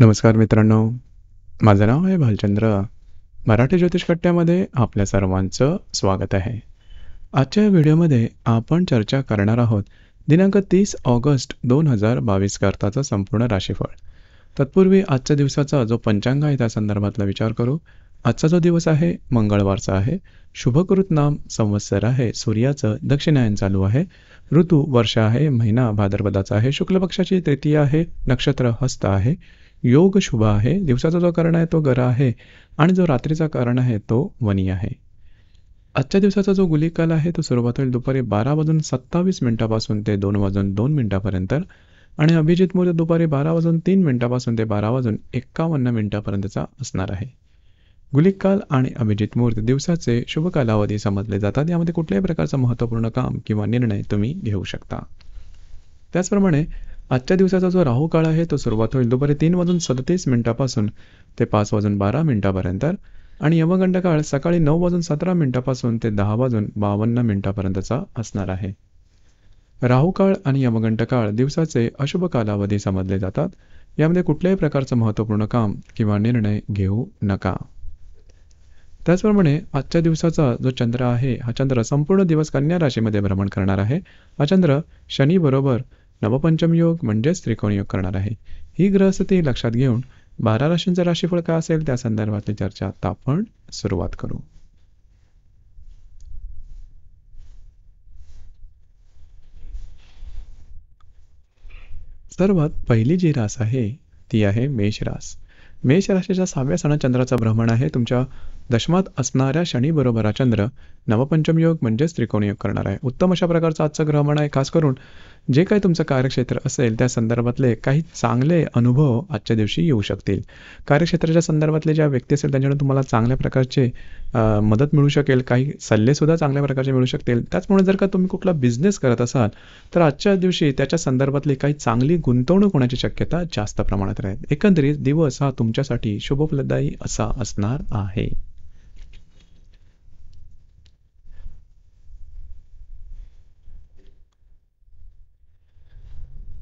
नमस्कार मित्रांनो माझं नाव आहे भालचंद्र मराठी ज्योतिष कट्ट्यामध्ये आपल्या सर्वांचं स्वागत आहे आजच्या व्हिडिओमध्ये आपण चर्चा करणार आहोत दिनांक तीस ऑगस्ट दोन हजार बावीस करताचं संपूर्ण राशीफळ तत्पूर्वी आजच्या दिवसाचा जो पंचांग आहे त्या संदर्भातला विचार करू आजचा जो दिवस आहे मंगळवारचा आहे शुभकृत नाम संवत्सर आहे सूर्याचं दक्षिणायन चालू आहे ऋतू वर्ष आहे महिना भाद्रपदाचा आहे शुक्ल पक्षाची तृतीय आहे नक्षत्र हस्त आहे योग शुभ आहे दिवसाचा जो कर्ण आहे तो गर आहे आणि जो रात्रीचा कारण आहे तो वनी आहे आजच्या दिवसाचा जो गुलिकाल आहे तो सुरुवात होईल दुपारी बारा वाजून सत्तावीस मिनिटापासून ते दोन वाजून दोन मिनिटापर्यंत आणि अभिजित मुहूर्त दुपारी बारा वाजून तीन मिनिटापासून ते बारा वाजून एक्कावन्न मिनिटापर्यंतचा असणार आहे गुलिकाल आणि अभिजित मुहूर्त दिवसाचे शुभ कालावधी समजले जातात यामध्ये कुठल्याही प्रकारचं महत्त्वपूर्ण काम किंवा निर्णय तुम्ही घेऊ शकता त्याचप्रमाणे आजच्या दिवसाचा जो राहू काळ आहे तो सुरुवात होईल दुपारी तीन वाजून सदतीस मिनिटापासून ते पाच वाजून बारा मिनिटापर्यंत आणि यमगंड काळ सकाळी नऊ वाजून सतरा मिनिटापासून ते दहा वाजून बावन्न मिनिटापर्यंतचा असणार आहे राहू काळ आणि यमगंड काळ दिवसाचे अशुभ कालावधी समजले जातात यामध्ये कुठल्याही प्रकारचं महत्वपूर्ण काम किंवा निर्णय घेऊ नका त्याचप्रमाणे आजच्या दिवसाचा जो चंद्र आहे हा चंद्र संपूर्ण दिवस कन्या राशीमध्ये भ्रमण करणार आहे हा चंद्र शनीबरोबर नवपंचम योग म्हणजेच त्रिकोण करणार आहे ही ग्रहस्थिती लक्षात घेऊन बारा राशींचं राशीफळ काय असेल त्या संदर्भातली चर्चा आता आपण सुरुवात करू सर्वात पहिली जी रास आहे ती आहे मेष रास मेष राशीच्या सहाव्या सणात चंद्राचा भ्रमण आहे तुमच्या दशमात असणाऱ्या शनीबरोबर हा चंद्र नवपंचम योग म्हणजेच त्रिकोणी योग करणार आहे उत्तम अशा प्रकारचं आजचं भ्रमण आहे खास करून जे काही तुमचं कार्यक्षेत्र असेल त्या संदर्भातले काही चांगले अनुभव आजच्या दिवशी येऊ शकतील कार्यक्षेत्राच्या संदर्भातले ज्या व्यक्ती असेल त्यांच्याकडून तुम्हाला चांगल्या प्रकारचे मदत मिळू शकेल काही सल्लेसुद्धा चांगल्या प्रकारचे मिळू शकतील त्याचमुळे जर का तुम्ही कुठला बिझनेस करत असाल तर आजच्या दिवशी त्याच्या संदर्भातली काही चांगली गुंतवणूक होण्याची शक्यता जास्त प्रमाणात राहील एकंदरीत दिवस हा तुमच्या तुमच्यासाठी शुभफलदायी असा असणार आहे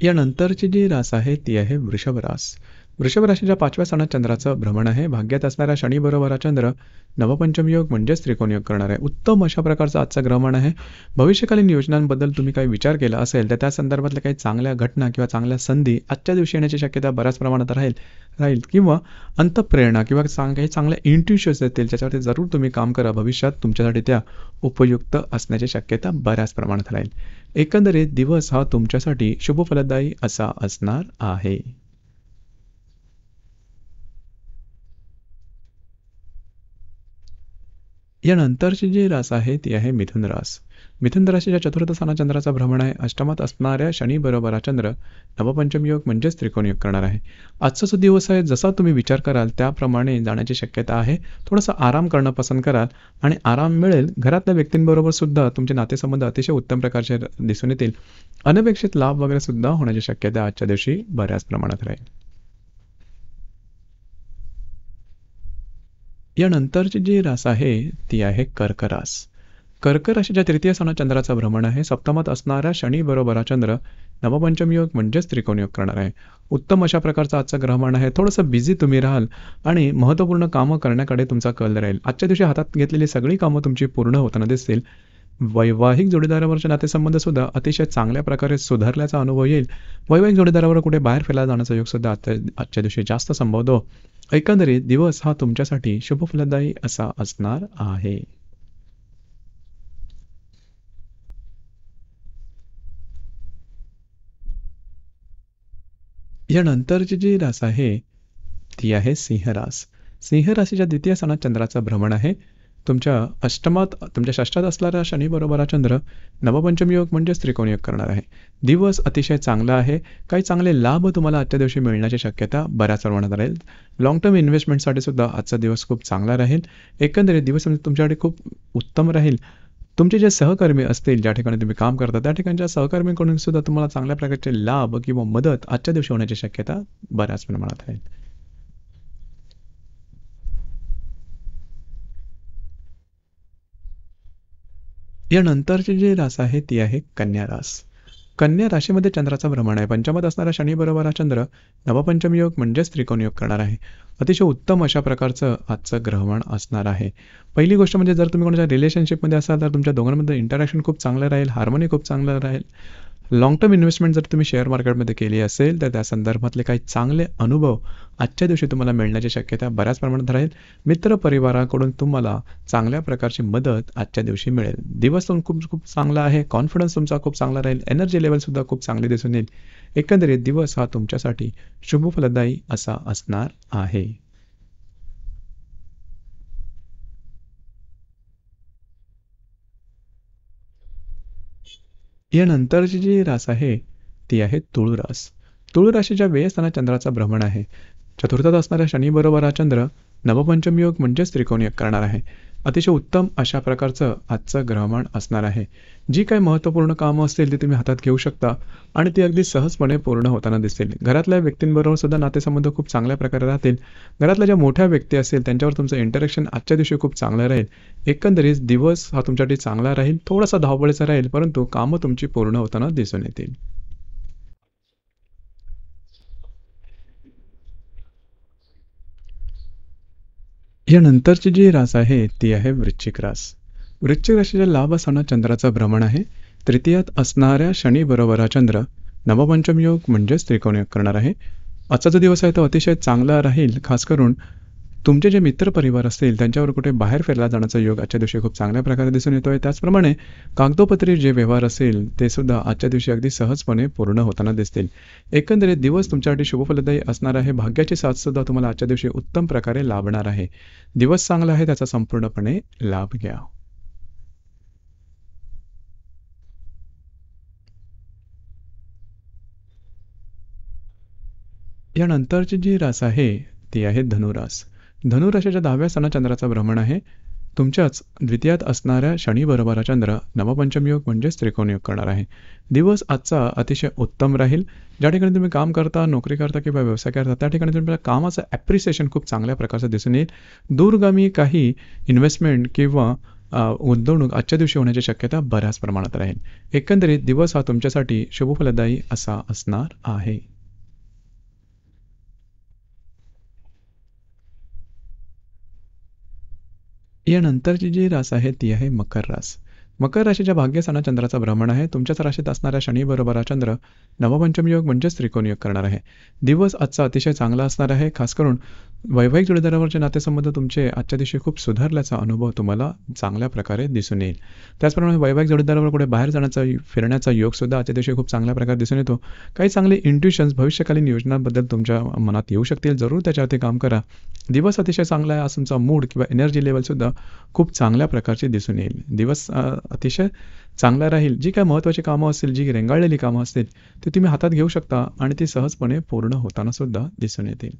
यानंतरची जी रास आहे ती आहे वृषभ रास वृषभ राशीच्या पाचव्या सणात चंद्राचं भ्रमण आहे भाग्यात असणारा शनी बरोबर चंद्र नवपंचमयोग म्हणजेच त्रिकोण योग करणार आहे उत्तम अशा प्रकारचं आजचं भ्रमण आहे भविष्यकालीन योजनांबद्दल तुम्ही काही विचार केला असेल तर त्या संदर्भातल्या काही चांगल्या घटना किंवा चांगल्या संधी आजच्या दिवशी येण्याची शक्यता बऱ्याच प्रमाणात राहील राहील किंवा अंतप्रेरणा किंवा चांग काही चांगल्या इंट्युशन्स येतील ज्याच्यावरती जरूर तुम्ही काम करा भविष्यात तुमच्यासाठी त्या उपयुक्त असण्याची शक्यता बऱ्याच प्रमाणात राहील एकंदरीत दिवस हा तुमच्यासाठी शुभफलदायी असा असणार आहे यानंतरचे जी रास आहे ती आहे मिथुन रास मिथुन राशीच्या चतुर्थ स्थाना चंद्राचा भ्रमण आहे अष्टमात असणाऱ्या शनी बरोबर चंद्र नवपंचम योग म्हणजेच त्रिकोण योग करणार आहे आजचा जो दिवस आहे जसा तुम्ही विचार कराल त्याप्रमाणे जाण्याची शक्यता आहे थोडासा आराम करणं पसंत कराल आणि आराम मिळेल घरातल्या व्यक्तींबरोबर सुद्धा तुमचे नातेसंबंध अतिशय उत्तम प्रकारचे दिसून येतील अनपेक्षित लाभ वगैरे सुद्धा होण्याची शक्यता आजच्या दिवशी बऱ्याच प्रमाणात राहील यानंतरची जी रास आहे ती आहे कर्करास ज्या तृतीय सणा चंद्राचा भ्रमण आहे सप्तमात असणाऱ्या शनी बरोबर चंद्र नवपंचम योग म्हणजेच त्रिकोण योग करणार आहे उत्तम अशा प्रकारचा आजचं ग्रहमान आहे थोडंसं बिझी तुम्ही राहाल आणि महत्त्वपूर्ण कामं करण्याकडे तुमचा कल राहील आजच्या दिवशी हातात घेतलेली सगळी कामं तुमची पूर्ण होताना दिसतील वैवाहिक जोडीदारावरचे नातेसंबंध सुद्धा अतिशय चांगल्या प्रकारे सुधारल्याचा अनुभव येईल वैवाहिक जोडीदारावर कुठे बाहेर फिरला जाण्याचा योग सुद्धा आजच्या दिवशी जास्त संभवतो एकंदरीत दिवस हा तुमच्यासाठी शुभ फलदायी असा असणार आहे यानंतरची जी रास आहे ती आहे सिंह रास सिंह राशीच्या द्वितीय सणात चंद्राचं भ्रमण आहे तुमच्या अष्टमात तुमच्या षष्टात असणारा शनी बरोबर चंद्र नवपंचमी योग म्हणजेच त्रिकोण योग करणार आहे दिवस अतिशय चांगला आहे काही चांगले लाभ तुम्हाला आजच्या दिवशी मिळण्याची शक्यता बऱ्याच प्रमाणात राहील लॉंग टर्म इन्व्हेस्टमेंटसाठी सुद्धा आजचा दिवस खूप चांगला राहील एकंदरीत दिवस म्हणजे तुमच्याकडे खूप उत्तम राहील तुमचे जे सहकर्मी असतील ज्या ठिकाणी तुम्ही काम करता त्या ठिकाणच्या सहकर्मीकडून सुद्धा तुम्हाला चांगल्या प्रकारचे लाभ किंवा मदत आजच्या दिवशी होण्याची शक्यता बऱ्याच प्रमाणात आहे यानंतरचे जे रास आहे ती आहे कन्या रास कन्या राशीमध्ये चंद्राचा भ्रमण आहे पंचमात असणारा शनी बरोबर हा चंद्र नवपंचम योग म्हणजेच त्रिकोण योग करणार आहे अतिशय उत्तम अशा प्रकारचं आजचं ग्रहण असणार आहे पहिली गोष्ट म्हणजे जर तुम्ही कोणाच्या रिलेशनशिपमध्ये असाल तर तुमच्या दोघांमध्ये इंटरॅक्शन खूप चांगलं राहील हार्मोनी खूप चांगलं राहील लाँग टर्म इन्व्हेस्टमेंट जर तुम्ही शेअर मार्केटमध्ये केली असेल तर त्या संदर्भातले काही चांगले अनुभव आजच्या दिवशी तुम्हाला मिळण्याची शक्यता बऱ्याच प्रमाणात राहील मित्रपरिवाराकडून तुम्हाला चांगल्या प्रकारची मदत आजच्या दिवशी मिळेल दिवस खूप खूप चांगला आहे कॉन्फिडन्स तुमचा खूप चांगला राहील एनर्जी लेवलसुद्धा खूप चांगली दिसून येईल एकंदरीत दिवस हा तुमच्यासाठी शुभफलदायी असा असणार आहे यानंतरची जी रास आहे ती आहे रास। राशीच्या तुळूराशीच्या असताना चंद्राचा भ्रमण आहे चतुर्थात असणाऱ्या शनीबरोबर हा चंद्र नवपंचम योग म्हणजेच त्रिकोण योग करणार आहे अतिशय उत्तम अशा प्रकारचं आजचं ग्रहमाण असणार आहे जी काही महत्त्वपूर्ण कामं असतील ती तुम्ही हातात घेऊ शकता आणि ती अगदी सहजपणे पूर्ण होताना दिसतील घरातल्या व्यक्तींबरोबर सुद्धा नातेसंबंध खूप चांगल्या प्रकारे राहतील घरातल्या ज्या मोठ्या व्यक्ती असतील त्यांच्यावर तुमचं इंटरेक्शन आजच्या दिवशी खूप चांगलं राहील एकंदरीत दिवस हा तुमच्यासाठी चांगला राहील थोडासा धावपळीचा राहील परंतु कामं तुमची पूर्ण होताना दिसून येतील यानंतरची जी रास आहे ती आहे वृश्चिक रास वृश्चिक राशीचा लाभ असताना चंद्राचा भ्रमण आहे तृतीयात असणाऱ्या शनी बरोबर हा चंद्र नवपंचम योग म्हणजेच त्रिकोण योग करणार आहे आजचा जो दिवस आहे तो अतिशय चांगला राहील खास करून तुमचे जे मित्रपरिवार असतील त्यांच्यावर कुठे बाहेर फिरला जाण्याचा योग आजच्या दिवशी खूप चांगल्या प्रकारे दिसून येतोय त्याचप्रमाणे कागदोपत्री जे व्यवहार असेल ते सुद्धा आजच्या दिवशी अगदी सहजपणे पूर्ण होताना दिसतील एकंदरीत दिवस तुमच्यासाठी शुभफलदायी असणार आहे भाग्याची साथ सुद्धा तुम्हाला आजच्या दिवशी उत्तम प्रकारे लाभणार आहे दिवस चांगला आहे त्याचा संपूर्णपणे लाभ घ्या यानंतरची जी रास आहे ती आहे धनुरास धनुराशीच्या दहाव्या स्थानात चंद्राचा भ्रमण आहे तुमच्याच द्वितीयात असणाऱ्या शनीबरोबर चंद्र नवपंचमयोग म्हणजेच त्रिकोण योग करणार आहे दिवस आजचा अतिशय उत्तम राहील ज्या ठिकाणी तुम्ही काम करता नोकरी करता किंवा व्यवसाय करता त्या ठिकाणी तुमच्या कामाचं ॲप्रिसिएशन खूप चांगल्या प्रकारचं दिसून येईल दूरगामी काही इन्व्हेस्टमेंट किंवा गुंतवणूक आजच्या दिवशी होण्याची शक्यता बऱ्याच प्रमाणात राहील एकंदरीत दिवस हा तुमच्यासाठी शुभफलदायी असा असणार आहे यानंतरची जी रास आहे ती आहे मकर रास मकर राशीच्या भाग्यस्थाना चंद्राचा भ्रमण आहे तुमच्याच राशीत असणाऱ्या शनीबरोबर हा चंद्र नवपंचमी योग म्हणजेच त्रिकोण योग करणार आहे दिवस आजचा अतिशय चांगला असणार आहे खास करून वैवाहिक जोडीदारावरचे नातेसंबंध तुमचे आजच्या दिवशी खूप सुधारल्याचा अनुभव तुम्हाला चांगल्या प्रकारे दिसून येईल त्याचप्रमाणे वैवाहिक जोडीदारावर कुठे बाहेर जाण्याचा फिरण्याचा योगसुद्धा आजच्या दिवशी खूप चांगल्या प्रकारे दिसून येतो काही चांगले इंट्युशन्स भविष्यकालीन योजनांबद्दल तुमच्या मनात येऊ शकतील जरूर त्याच्यावरती काम करा दिवस अतिशय चांगला आहे आज तुमचा मूड किंवा एनर्जी लेवलसुद्धा खूप चांगल्या प्रकारचे दिसून येईल दिवस अतिशय चांगला राहील जी काय महत्वाची कामं असतील जी रेंगाळलेली कामं असतील ती तुम्ही हातात घेऊ शकता आणि ती सहजपणे पूर्ण होताना सुद्धा दिसून येतील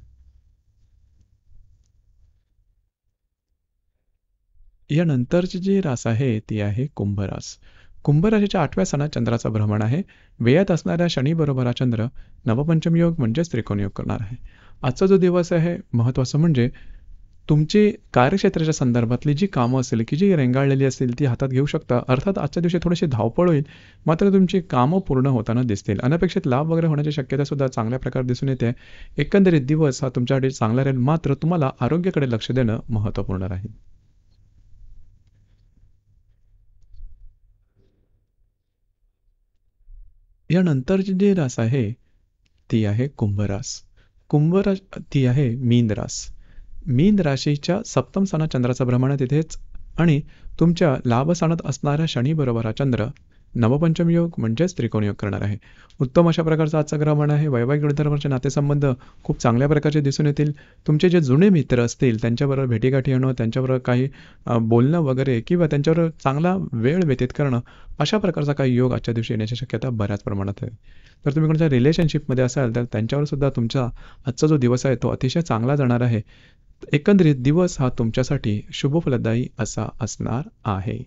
यानंतरची जी रास आहे ती आहे कुंभरास कुंभराशीच्या आठव्या सणात चंद्राचा भ्रमण आहे वेयात असणाऱ्या शनी बरोबर हा चंद्र नवपंचम योग म्हणजेच त्रिकोण योग करणार आहे आजचा जो दिवस आहे महत्वाचं म्हणजे तुमची कार्यक्षेत्राच्या संदर्भातली जी कामं असेल की जी रेंगाळलेली असतील ती हातात घेऊ शकता अर्थात आजच्या दिवशी थोडीशी धावपळ होईल मात्र तुमची कामं पूर्ण होताना दिसतील अनपेक्षित लाभ वगैरे होण्याची शक्यता सुद्धा चांगल्या प्रकारे दिसून येते एकंदरीत दिवस हा तुमच्यासाठी चांगला राहील मात्र तुम्हाला आरोग्याकडे लक्ष देणं महत्त्वपूर्ण राहील यानंतरची जी रास आहे ती आहे कुंभरास कुंभरास ती आहे मीन रास मीन राशीच्या सप्तम स्थानात चंद्राचं भ्रमण आहे तिथेच आणि तुमच्या लाभ स्थानात असणाऱ्या शनीबरोबर हा चंद्र नवपंचम योग म्हणजेच त्रिकोण योग करणार आहे उत्तम अशा प्रकारचा आजचा ग्रहण आहे वैवाहिक गुणधर्माचे नातेसंबंध खूप चांगल्या प्रकारचे दिसून येतील तुमचे जे जुने मित्र असतील त्यांच्याबरोबर भेटीगाठी येणं त्यांच्याबरोबर काही बोलणं वगैरे किंवा त्यांच्यावर चांगला वेळ व्यतीत करणं अशा प्रकारचा काही योग आजच्या दिवशी येण्याची शक्यता बऱ्याच प्रमाणात आहे तर तुम्ही कोणत्या रिलेशनशिपमध्ये असाल तर त्यांच्यावर सुद्धा तुमचा आजचा जो दिवस आहे तो अतिशय चांगला जाणार आहे एकंदरीत दिवस हा तुमच्यासाठी शुभफलदायी असा असणार आहे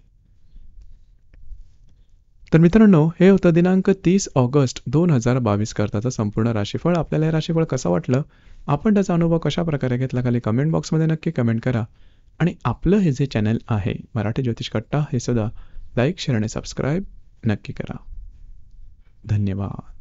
तर मित्रांनो हे होतं दिनांक तीस ऑगस्ट दोन हजार बावीस करताचं संपूर्ण राशीफळ आपल्याला हे राशीफळ कसं वाटलं आपण त्याचा अनुभव कशा प्रकारे घेतला खाली कमेंट बॉक्समध्ये नक्की कमेंट करा आणि आपलं हे जे चॅनल आहे मराठी ज्योतिष कट्टा हे सुद्धा लाईक शेअर आणि सबस्क्राईब नक्की करा धन्यवाद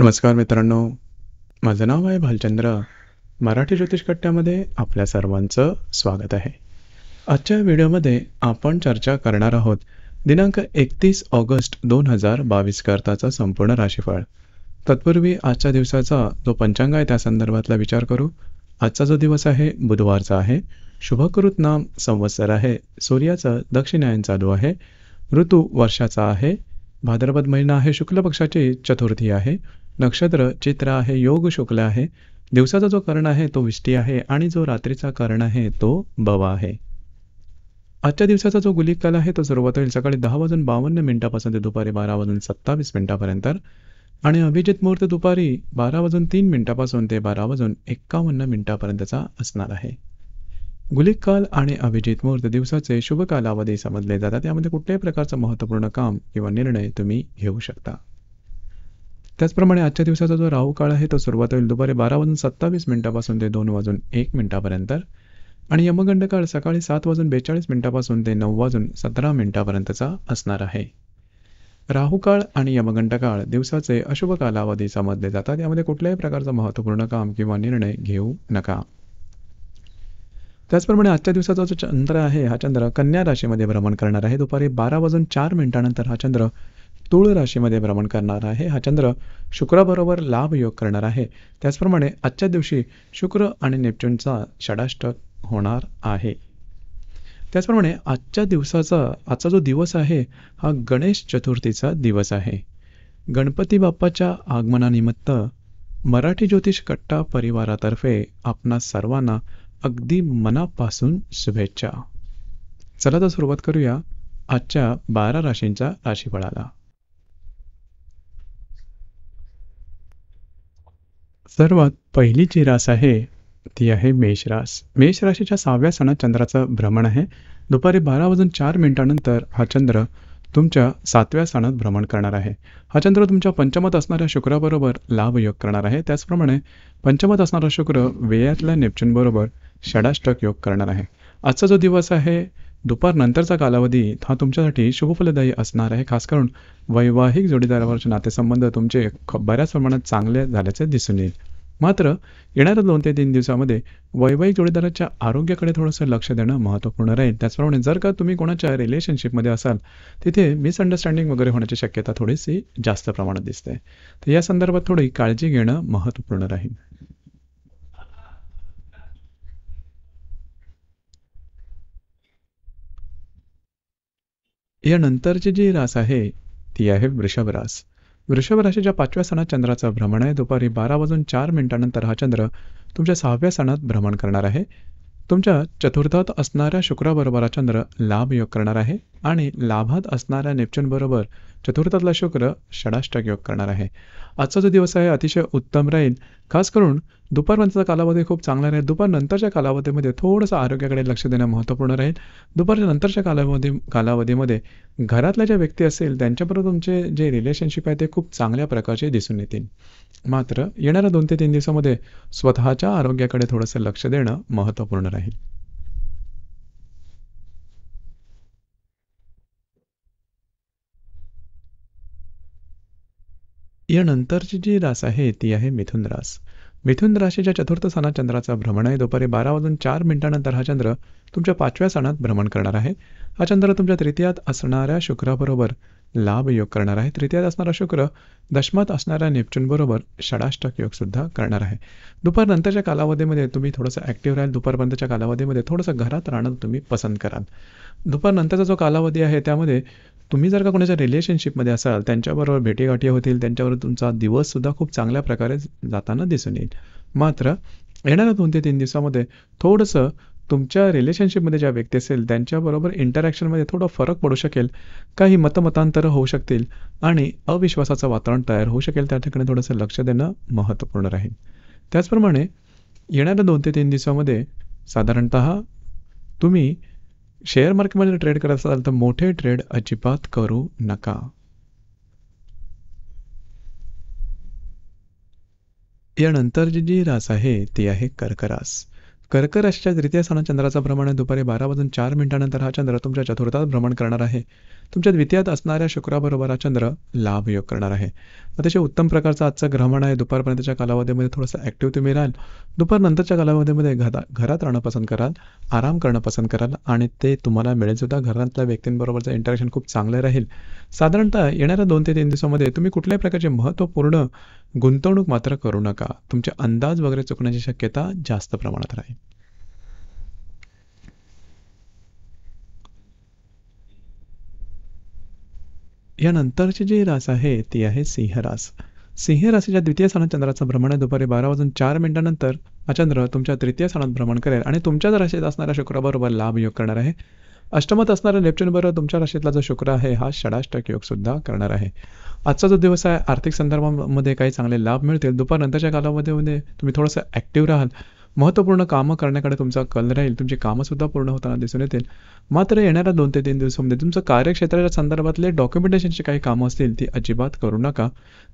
नमस्कार मित्रांनो माझं नाव आहे भालचंद्र मराठी ज्योतिष कट्ट्यामध्ये आपल्या सर्वांचं स्वागत आहे आजच्या व्हिडिओमध्ये आपण चर्चा करणार आहोत दिनांक एकतीस ऑगस्ट दोन हजार बावीस करताचा संपूर्ण राशीफळ तत्पूर्वी आजच्या दिवसाचा जो पंचांग आहे त्या संदर्भातला विचार करू आजचा जो दिवस आहे बुधवारचा आहे शुभकृत नाम संवत्सर आहे सूर्याचं दक्षिणायन चालू आहे ऋतू वर्षाचा आहे भाद्रपद महिना आहे शुक्ल पक्षाची चतुर्थी आहे नक्षत्र चित्र आहे योग शुक्ल आहे दिवसाचा जो कर्ण आहे तो विष्टी आहे आणि जो रात्रीचा कर्ण आहे तो बवा आहे आजच्या दिवसाचा जो गुलिक काल आहे तो सुरुवात होईल सकाळी दहा वाजून बावन्न मिनिटापासून ते दुपारी बारा वाजून सत्तावीस मिनिटापर्यंत आणि अभिजित मुहूर्त दुपारी बारा वाजून तीन मिनिटापासून ते बारा वाजून एक्कावन्न मिनिटापर्यंतचा असणार आहे गुलिक काल आणि अभिजित मुहूर्त दिवसाचे शुभ कालावधी समजले जातात यामध्ये कुठल्याही प्रकारचं महत्त्वपूर्ण काम किंवा निर्णय तुम्ही घेऊ शकता त्याचप्रमाणे आजच्या दिवसाचा जो राहू काळ आहे तो सुरुवात होईल दुपारी बारा वाजून सत्तावीस मिनिटापासून ते दोन वाजून एक मिनिटापर्यंत आणि यमगंड काळ सकाळी सात वाजून बेचाळीस मिनिटापासून ते नऊ वाजून सतरा मिनिटापर्यंतचा असणार आहे राहुकाळ आणि यमगंड काळ दिवसाचे अशुभ कालावधी समजले जातात यामध्ये कुठल्याही प्रकारचं महत्वपूर्ण काम किंवा निर्णय घेऊ नका त्याचप्रमाणे आजच्या दिवसाचा जो चंद्र आहे हा चंद्र कन्या राशीमध्ये भ्रमण करणार आहे दुपारी बारा वाजून चार मिनिटानंतर हा चंद्र तुळ राशीमध्ये भ्रमण करणार आहे हा चंद्र शुक्राबरोबर लाभ योग करणार आहे त्याचप्रमाणे आजच्या दिवशी शुक्र आणि नेपच्यूनचा षडाष्ट होणार आहे त्याचप्रमाणे आजच्या दिवसाचा आजचा जो दिवस आहे हा गणेश चतुर्थीचा दिवस आहे गणपती बाप्पाच्या आगमनानिमित्त मराठी ज्योतिष कट्टा परिवारातर्फे आपणा सर्वांना अगदी मनापासून शुभेच्छा चला तर सुरुवात करूया आजच्या बारा राशींच्या राशीफळाला सर्वात पहिली जी रास आहे ती आहे मेषरास मेष राशीच्या सहाव्या सणात चंद्राचं भ्रमण आहे दुपारी बारा वाजून चार मिनिटानंतर हा चंद्र तुमच्या सातव्या स्थानात भ्रमण करणार आहे हा चंद्र तुमच्या पंचमत असणाऱ्या शुक्राबरोबर लाभ योग करणार आहे त्याचप्रमाणे पंचमत असणारा शुक्र वेयातल्या नेपच्यूनबरोबर षडाष्टक योग करणार आहे आजचा जो दिवस आहे दुपारनंतरचा कालावधी हा तुमच्यासाठी शुभफलदायी असणार आहे खास करून वैवाहिक जोडीदारावरचे नातेसंबंध तुमचे बऱ्याच प्रमाणात चांगले झाल्याचे दिसून येईल मात्र येणाऱ्या दोन ते तीन दिवसामध्ये वैवाहिक जोडीदाराच्या आरोग्याकडे थोडंसं लक्ष देणं महत्त्वपूर्ण राहील त्याचप्रमाणे जर का तुम्ही कोणाच्या रिलेशनशिपमध्ये असाल तिथे मिसअंडरस्टँडिंग वगैरे होण्याची शक्यता थोडीशी जास्त प्रमाणात दिसते तर या संदर्भात थोडी काळजी घेणं महत्त्वपूर्ण राहील नंतरची जी रास आहे ती आहे वृषभ रास वृषभ राशीच्या पाचव्या सणात चंद्राचं भ्रमण आहे दुपारी बारा वाजून चार मिनिटानंतर हा चंद्र तुमच्या सहाव्या सणात भ्रमण करणार आहे तुमच्या चतुर्थात असणाऱ्या शुक्राबरोबर हा चंद्र लाभ योग करणार आहे आणि लाभात असणाऱ्या नेपच्यूनबरोबर चतुर्थातला शुक्र षडाष्टक योग करणार आहे आजचा जो दिवस आहे अतिशय उत्तम राहील खास करून दुपारपर्यंतचा कालावधी खूप चांगला राहील दुपारनंतरच्या कालावधीमध्ये थोडंसं आरोग्याकडे लक्ष देणं महत्त्वपूर्ण राहील दुपारच्या नंतरच्या कालावधी कालावधीमध्ये घरातल्या ज्या व्यक्ती असेल त्यांच्याबरोबर तुमचे जे रिलेशनशिप आहे ते खूप चांगल्या प्रकारचे दिसून येतील मात्र येणाऱ्या दोन ते तीन दिवसामध्ये स्वतःच्या आरोग्याकडे थोडंसं लक्ष देणं महत्त्वपूर्ण राहील यानंतरची जी रास आहे ती आहे मिथुन रास मिथुन राशीच्या चतुर्थ स्थानात चंद्राचा भ्रमण आहे दुपारी बारा वाजून चार मिनिटानंतर हा चंद्र तुमच्या पाचव्या स्थानात भ्रमण करणार आहे हा चंद्र तुमच्या तृतीयात असणाऱ्या शुक्राबरोबर लाभ योग करणार आहे तृतीयात असणारा शुक्र दशमात असणाऱ्या बरोबर षडाष्टक योग सुद्धा करणार आहे दुपारनंतरच्या कालावधीमध्ये तुम्ही थोडंसं ऍक्टिव्ह राहाल दुपारपर्यंतच्या कालावधीमध्ये थोडंसं घरात राहणं तुम्ही पसंत कराल दुपारनंतरचा जो कालावधी आहे त्यामध्ये तुम्ही जर का कोणाच्या रिलेशनशिपमध्ये असाल त्यांच्याबरोबर भेटीगाठी होतील त्यांच्यावर तुमचा दिवससुद्धा खूप चांगल्या प्रकारे जाताना दिसून येईल मात्र येणाऱ्या दोन ते तीन दिवसामध्ये थोडंसं तुमच्या रिलेशनशिपमध्ये ज्या व्यक्ती असेल त्यांच्याबरोबर इंटरॅक्शनमध्ये थोडा फरक पडू शकेल काही मतमतांतर होऊ शकतील आणि अविश्वासाचं वातावरण तयार होऊ शकेल त्या ठिकाणी थोडंसं लक्ष देणं महत्त्वपूर्ण राहील त्याचप्रमाणे येणाऱ्या दोन ते तीन दिवसामध्ये साधारणत तुम्ही शेअर मार्केटमध्ये ट्रेड करत असाल तर मोठे ट्रेड अजिबात करू नका यानंतर जी जी रास आहे ती आहे कर्करास कर्कराशीच्या तृतीय स्थानात चंद्राचा भ्रमण दुपारी बारा वाजून चार मिनिटानंतर हा चंद्र तुमच्या चतुर्थात भ्रमण करणार आहे तुमच्या द्वितीयात असणाऱ्या शुक्राबरोबर हा चंद्र लाभ योग करणार आहे अतिशय उत्तम प्रकारचा आजचं भ्रमण आहे दुपारपर्यंतच्या कालावधीमध्ये थोडंसं ॲक्टिव्ह तुम्ही राहाल दुपारनंतरच्या कालावधीमध्ये घरा घरात राहणं पसंत कराल आराम करणं पसंत कराल आणि ते तुम्हाला मिळेल सुद्धा घरातल्या व्यक्तींबरोबरचं इंटरेक्शन खूप चांगलं राहील साधारणतः येणाऱ्या दोन ते तीन दिवसामध्ये तुम्ही कुठल्याही प्रकारचे महत्त्वपूर्ण गुंतवणूक मात्र करू नका तुमचे अंदाज वगैरे चुकण्याची शक्यता जास्त प्रमाणात राहील यानंतरचे जे रास आहे ती आहे सिंहरास सिंह राशीच्या द्वितीय स्थानात चंद्राचं भ्रमण आहे दुपारी बारा वाजून चार मिनिटानंतर हा चंद्र तुमच्या तृतीय स्थानात भ्रमण करेल आणि तुमच्याच राशीत असणाऱ्या शुक्राबरोबर लाभ योग करणार आहे अष्टमात असणाऱ्या बरोबर तुमच्या राशीतला जो शुक्र आहे हा षडाष्टक योग सुद्धा करणार आहे आजचा जो दिवस आहे आर्थिक संदर्भामध्ये काही चांगले लाभ मिळतील दुपारनंतरच्या कालावधीमध्ये तुम्ही थोडंसं ऍक्टिव्ह राहाल महत्त्वपूर्ण कामं करण्याकडे तुमचा कल राहील तुमची सुद्धा पूर्ण होताना दिसून येतील मात्र येणाऱ्या दोन ते तीन दिवसांमध्ये तुमचं कार्यक्षेत्राच्या संदर्भातले डॉक्युमेंटेशनची काही कामं असतील ती अजिबात करू नका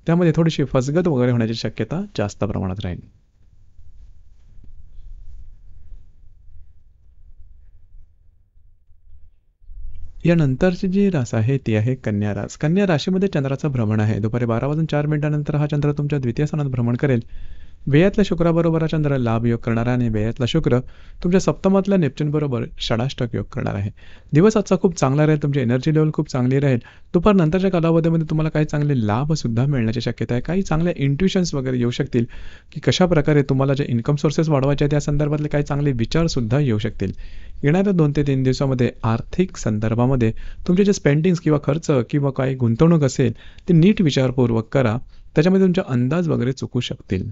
त्यामध्ये थोडीशी फसगत वगैरे होण्याची शक्यता जास्त प्रमाणात राहील यानंतरची जी रास आहे ती आहे कन्या रास कन्या राशीमध्ये चंद्राचं भ्रमण आहे दुपारी बारा वाजून चार मिनिटानंतर हा चंद्र तुमच्या द्वितीय स्थानात भ्रमण करेल वेयातल्या शुक्राबरोबर चंद्र लाभ योग करणार आहे आणि व्ययातला शुक्र तुमच्या सप्तमातल्या बरोबर षडाष्टक योग करणार आहे दिवस आजचा खूप चांगला राहील तुमची एनर्जी लेवल खूप चांगली राहील दुपार नंतरच्या कालावधीमध्ये तुम्हाला काही चांगले लाभ सुद्धा मिळण्याची शक्यता आहे काही चांगल्या इंट्युशन्स वगैरे येऊ शकतील की कशा प्रकारे तुम्हाला जे इन्कम सोर्सेस वाढवायचे त्या संदर्भातले काही चांगले विचार सुद्धा येऊ शकतील येणाऱ्या दोन ते तीन दिवसामध्ये आर्थिक संदर्भामध्ये तुमचे जे स्पेंडिंग्स किंवा खर्च किंवा काही गुंतवणूक असेल ते नीट विचारपूर्वक करा त्याच्यामध्ये तुमचा अंदाज वगैरे चुकू शकतील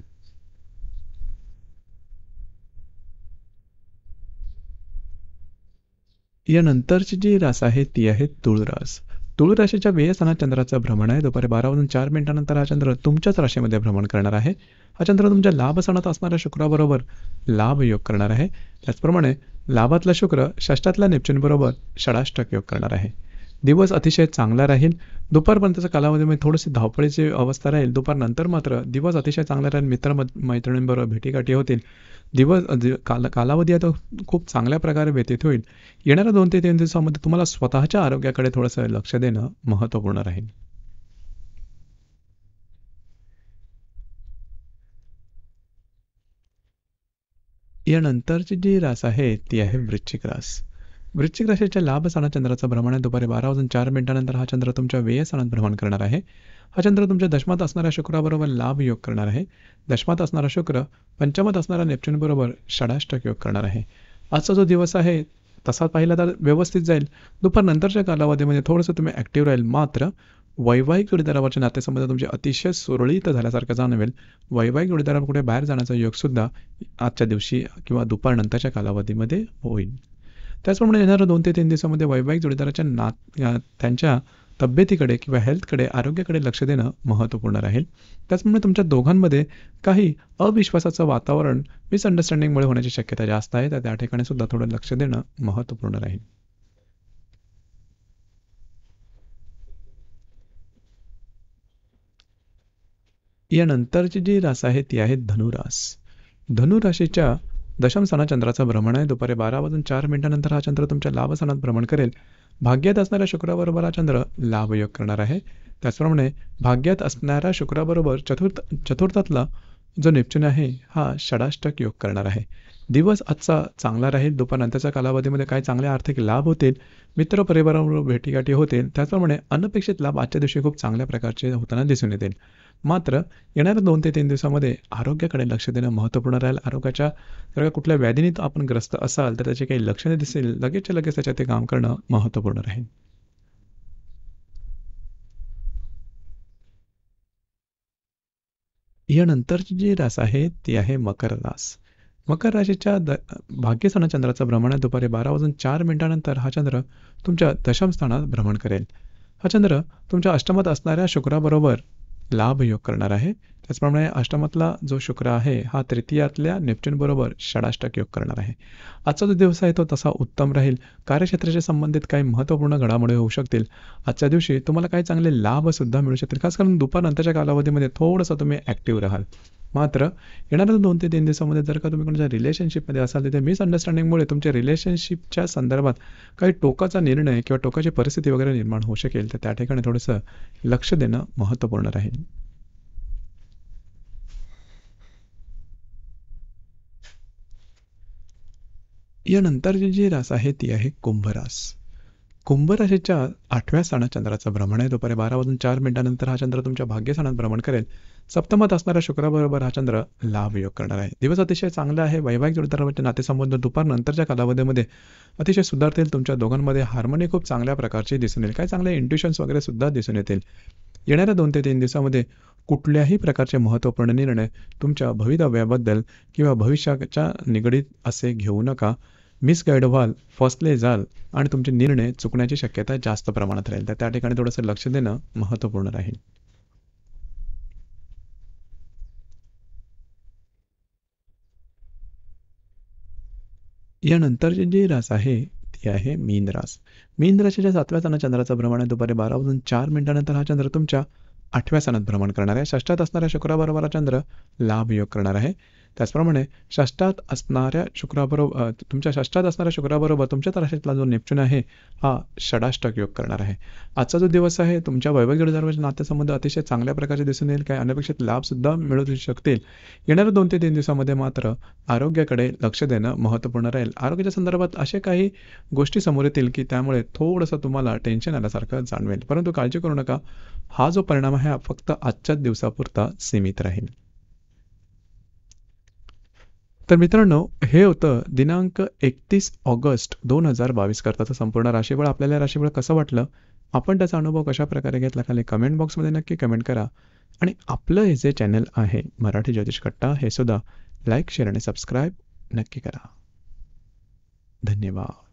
यानंतरची जी रास आहे ती आहे तुळरास तुळ राशीच्या व्ययस्थानात चंद्राचं भ्रमण आहे दुपारी बारा वाजून चार मिनिटानंतर हा चंद्र तुमच्याच राशीमध्ये भ्रमण करणार आहे हा चंद्र तुमच्या लाभ सणात असणाऱ्या शुक्राबरोबर लाभ योग करणार आहे त्याचप्रमाणे लाभातला शुक्र षष्टातल्या नेपच्यूनबरोबर षडाष्टक योग करणार आहे दिवस अतिशय चांगला राहील दुपारपर्यंतच्या कालावधीमध्ये म्हणजे थोडीशी धावपळीची अवस्था राहील दुपारनंतर मात्र दिवस अतिशय चांगला राहील मित्र मैत्रिणींबरोबर भेटीगाठी होतील दिवस काल कालावधी आता खूप चांगल्या प्रकारे व्यतीत होईल येणाऱ्या दोन ते तीन दिवसामध्ये तुम्हाला स्वतःच्या आरोग्याकडे थोडंसं लक्ष देणं महत्त्वपूर्ण राहील यानंतरची जी रास आहे ती आहे वृश्चिक रास वृश्चिक राशीच्या लाभ स्थानात चंद्राचं भ्रमण आहे दुपारी बारा वाजून चार मिनिटानंतर हा चंद्र तुमच्या व्ययस्थानात भ्रमण करणार आहे हा चंद्र तुमच्या दशमात असणाऱ्या शुक्राबरोबर लाभ योग करणार आहे दशमात असणारा शुक्र पंचमात असणारा नेपच्यूनबरोबर षडाष्टक योग करणार आहे आजचा जो दिवस आहे तसा पाहिला तर व्यवस्थित जाईल दुपारनंतरच्या कालावधीमध्ये थोडंसं तुम्ही ॲक्टिव्ह राहील मात्र वैवाहिक जोडीदारावरचे नातेसंबंध तुमचे अतिशय सुरळीत झाल्यासारखं जाणवेल वैवाहिक जोडीदारावर कुठे बाहेर जाण्याचा योगसुद्धा आजच्या दिवशी किंवा दुपारनंतरच्या कालावधीमध्ये होईल त्याचप्रमाणे येणाऱ्या दोन ते तीन दिवसामध्ये वैवाहिक जोडीदाराच्या नात त्यांच्या तब्येतीकडे किंवा हेल्थकडे आरोग्याकडे लक्ष देणं महत्त्वपूर्ण राहील त्याचप्रमाणे तुमच्या दोघांमध्ये काही अविश्वासाचं वातावरण मिसअंडरस्टँडिंगमुळे होण्याची शक्यता जास्त आहे तर त्या ठिकाणी सुद्धा थोडं लक्ष देणं महत्त्वपूर्ण राहील यानंतरची जी रास आहे ती आहे धनुरास धनुराशीच्या दशम सना चंद्राचं भ्रमण आहे दुपारी बारा वाजून चार मिनिटानंतर हा चंद्र तुमच्या लाभ भ्रमण करेल भाग्यात असणाऱ्या शुक्राबरोबर हा चंद्र लाभयोग करणार आहे त्याचप्रमाणे भाग्यात असणाऱ्या शुक्राबरोबर चतुर्थ चतुर्थातला जो नेपच्यून आहे हा षडाष्टक योग करणार आहे दिवस आजचा चांगला राहील दुपारनंतरच्या कालावधीमध्ये काय चांगले आर्थिक लाभ होतील मित्र परिवाराबरोबर भेटीगाठी होतील त्याचप्रमाणे अनपेक्षित लाभ आजच्या दिवशी खूप चांगल्या प्रकारचे होताना दिसून येतील मात्र येणाऱ्या दोन ते तीन दिवसामध्ये आरोग्याकडे लक्ष देणं महत्त्वपूर्ण राहील आरोग्याच्या जर का कुठल्या व्याधीनीत आपण ग्रस्त असाल तर त्याची काही लक्षणे दिसेल लगेचच्या लगेच त्याच्यात ते काम करणं महत्त्वपूर्ण राहील यानंतरचे जी रास आहे ती आहे मकर रास मकर राशीच्या द भाग्यस्थाना चंद्राचा भ्रमण आहे दुपारी बारा वाजून चार मिनिटानंतर हा चंद्र तुमच्या दशम स्थानात भ्रमण करेल हा चंद्र तुमच्या अष्टमात असणाऱ्या शुक्राबरोबर लाभयोग करणार आहे त्याचप्रमाणे अष्टमातला जो शुक्र आहे हा तृतीयातल्या बरोबर षडाष्टक योग करणार आहे आजचा जो दिवस आहे तो तसा उत्तम राहील कार्यक्षेत्राशी संबंधित काही महत्त्वपूर्ण घडामोडी होऊ शकतील आजच्या दिवशी तुम्हाला काही चांगले लाभ सुद्धा मिळू शकतील खास करून दुपारनंतरच्या कालावधीमध्ये थोडंसं तुम्ही ऍक्टिव्ह राहाल मात्र येणाऱ्या दोन ते तीन दिवसामध्ये जर का तुम्ही कोणत्या रिलेशनशिपमध्ये असाल तिथे मिसअंडरस्टँडिंगमुळे तुमच्या रिलेशनशिपच्या संदर्भात काही टोकाचा निर्णय किंवा टोकाची परिस्थिती वगैरे निर्माण होऊ शकेल तर त्या ठिकाणी थोडंसं लक्ष देणं महत्त्वपूर्ण राहील यानंतरचे जी रास आहे ती आहे कुंभरास कुंभराशीच्या आठव्या स्थानात चंद्राचं भ्रमण आहे दुपारी बारा वाजून चार मिनिटानंतर हा चंद्र तुमच्या भाग्यस्थानात भ्रमण करेल सप्तमात असणाऱ्या शुक्राबरोबर हा चंद्र लाभ योग करणार आहे दिवस अतिशय चांगला आहे वैवाहिक जोडीदारांचे नातेसंबंध दुपार नंतरच्या कालावधीमध्ये अतिशय सुधारतील तुमच्या दोघांमध्ये हार्मोनी खूप चांगल्या प्रकारची दिसून येईल काय चांगले इंट्युशन्स वगैरे सुद्धा दिसून येतील येणाऱ्या दोन ते तीन दिवसामध्ये कुठल्याही प्रकारचे महत्त्वपूर्ण निर्णय तुमच्या भवितव्याबद्दल किंवा भविष्याच्या निगडीत असे घेऊ नका मिसगाईड व्हाल फसले जाल आणि तुमचे निर्णय चुकण्याची शक्यता जास्त प्रमाणात राहील तर त्या ठिकाणी थोडंसं लक्ष देणं महत्त्वपूर्ण राहील यानंतरची जी रास आहे ती आहे मीन रास मीन राशीच्या सातव्या स्थानात चंद्राचं भ्रमण आहे दुपारी बारा वाजून चार मिनिटानंतर हा चंद्र तुमच्या आठव्या स्थानात भ्रमण करणार आहे षष्ठात असणारा शुक्राबरोबर चंद्र लाभ योग करणार आहे त्याचप्रमाणे षष्ठात असणाऱ्या शुक्राबरोबर तुमच्या षष्ठात असणाऱ्या शुक्राबरोबर तुमच्या राशीतला जो नेपच्यून आहे हा षडाष्टक योग करणार आहे आजचा जो दिवस आहे तुमच्या वैवाहिक जोडीदारांचे नात्यासंबंध अतिशय चांगल्या प्रकारचे दिसून येईल काय अनपेक्षित लाभसुद्धा मिळू शकतील येणाऱ्या दोन ते तीन दिवसामध्ये मात्र आरोग्याकडे लक्ष देणं महत्त्वपूर्ण राहील आरोग्याच्या संदर्भात असे काही गोष्टी समोर येतील की त्यामुळे थोडंसं तुम्हाला टेन्शन आल्यासारखं जाणवेल परंतु काळजी करू नका हा जो परिणाम आहे हा फक्त आजच्याच दिवसापुरता सीमित राहील तर मित्रांनो हे होतं दिनांक एकतीस ऑगस्ट दोन हजार बावीस करताचं संपूर्ण राशीबळ आपल्याला राशीफळ कसं वाटलं आपण त्याचा अनुभव कशाप्रकारे घेतला खाली कमेंट बॉक्समध्ये नक्की कमेंट करा आणि आपलं हे जे चॅनल आहे मराठी ज्योतिष कट्टा हे सुद्धा लाईक शेअर आणि सबस्क्राईब नक्की करा धन्यवाद